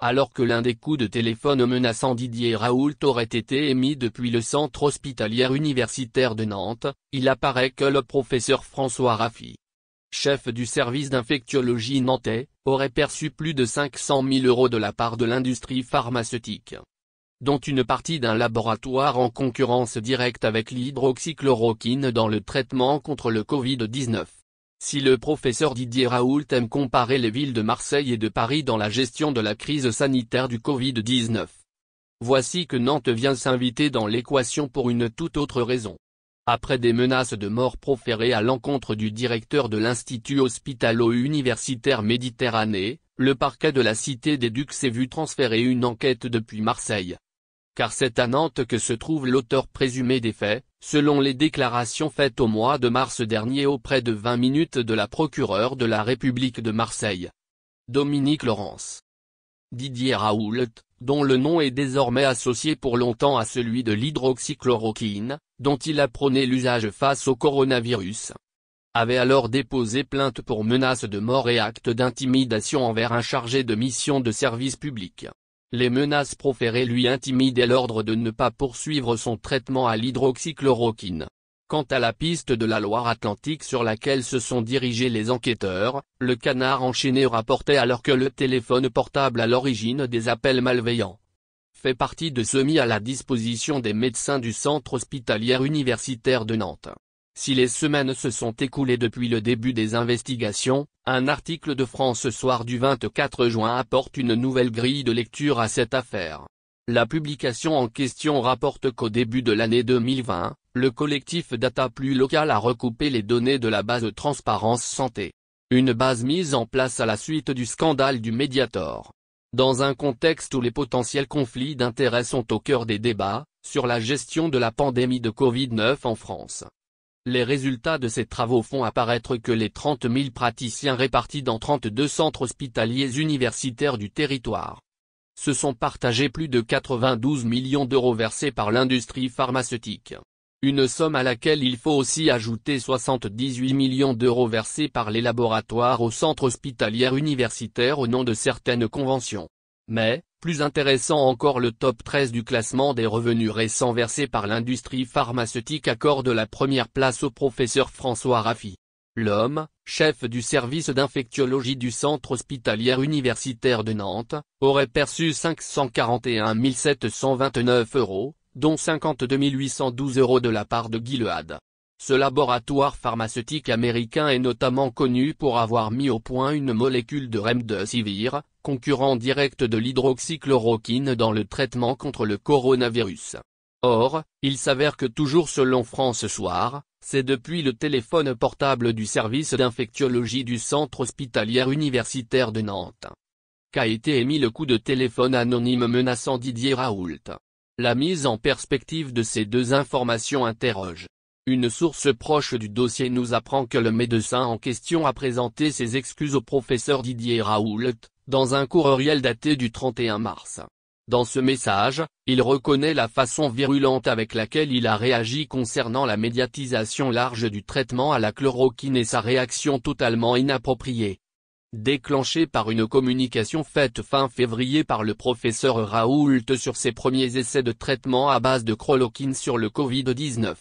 alors que l'un des coups de téléphone menaçant Didier Raoult aurait été émis depuis le centre hospitalier universitaire de Nantes, il apparaît que le professeur François Raffi, chef du service d'infectiologie nantais, aurait perçu plus de 500 000 euros de la part de l'industrie pharmaceutique dont une partie d'un laboratoire en concurrence directe avec l'hydroxychloroquine dans le traitement contre le Covid-19. Si le professeur Didier Raoult aime comparer les villes de Marseille et de Paris dans la gestion de la crise sanitaire du Covid-19. Voici que Nantes vient s'inviter dans l'équation pour une toute autre raison. Après des menaces de mort proférées à l'encontre du directeur de l'Institut hospitalo-universitaire Méditerranée, le parquet de la Cité des Ducs s'est vu transférer une enquête depuis Marseille car c'est à Nantes que se trouve l'auteur présumé des faits, selon les déclarations faites au mois de mars dernier auprès de 20 minutes de la procureure de la République de Marseille. Dominique Laurence. Didier Raoult, dont le nom est désormais associé pour longtemps à celui de l'hydroxychloroquine, dont il a prôné l'usage face au coronavirus avait alors déposé plainte pour menace de mort et acte d'intimidation envers un chargé de mission de service public. Les menaces proférées lui intimidaient l'ordre de ne pas poursuivre son traitement à l'hydroxychloroquine. Quant à la piste de la Loire-Atlantique sur laquelle se sont dirigés les enquêteurs, le canard enchaîné rapportait alors que le téléphone portable à l'origine des appels malveillants fait partie de ce mis à la disposition des médecins du centre hospitalier universitaire de Nantes. Si les semaines se sont écoulées depuis le début des investigations, un article de France Soir du 24 juin apporte une nouvelle grille de lecture à cette affaire. La publication en question rapporte qu'au début de l'année 2020, le collectif Data Plus Local a recoupé les données de la base Transparence Santé. Une base mise en place à la suite du scandale du Mediator. Dans un contexte où les potentiels conflits d'intérêts sont au cœur des débats, sur la gestion de la pandémie de Covid-19 en France. Les résultats de ces travaux font apparaître que les 30 000 praticiens répartis dans 32 centres hospitaliers universitaires du territoire se sont partagés plus de 92 millions d'euros versés par l'industrie pharmaceutique. Une somme à laquelle il faut aussi ajouter 78 millions d'euros versés par les laboratoires aux centres hospitaliers universitaires au nom de certaines conventions. Mais, plus intéressant encore le top 13 du classement des revenus récents versés par l'industrie pharmaceutique accorde la première place au professeur François Raffi. L'homme, chef du service d'infectiologie du centre hospitalier universitaire de Nantes, aurait perçu 541 729 euros, dont 52 812 euros de la part de Gilead. Ce laboratoire pharmaceutique américain est notamment connu pour avoir mis au point une molécule de remdesivir, concurrent direct de l'hydroxychloroquine dans le traitement contre le coronavirus. Or, il s'avère que toujours selon France Soir, c'est depuis le téléphone portable du service d'infectiologie du centre hospitalier universitaire de Nantes qu'a été émis le coup de téléphone anonyme menaçant Didier Raoult. La mise en perspective de ces deux informations interroge. Une source proche du dossier nous apprend que le médecin en question a présenté ses excuses au professeur Didier Raoult, dans un courriel daté du 31 mars. Dans ce message, il reconnaît la façon virulente avec laquelle il a réagi concernant la médiatisation large du traitement à la chloroquine et sa réaction totalement inappropriée. Déclenchée par une communication faite fin février par le professeur Raoult sur ses premiers essais de traitement à base de chloroquine sur le Covid-19.